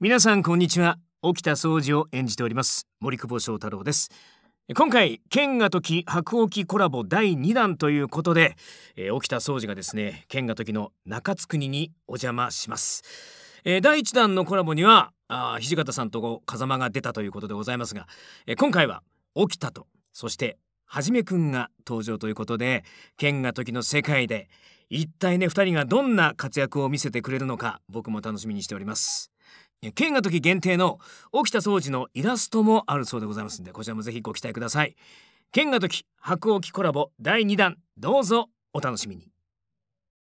皆さんこんにちは沖田総司を演じております森久保翔太郎です今回剣が時白沖コラボ第2弾ということで、えー、沖田総司がですね剣が時の中津国にお邪魔します、えー、第1弾のコラボにはあ土方さんと風間が出たということでございますが、えー、今回は沖田とそしてはじめくんが登場ということで剣が時の世界で一体ね2人がどんな活躍を見せてくれるのか僕も楽しみにしております県が時限定の沖田総司のイラストもあるそうでございますのでこちらもぜひご期待ください県が時白沖コラボ第2弾どうぞお楽しみに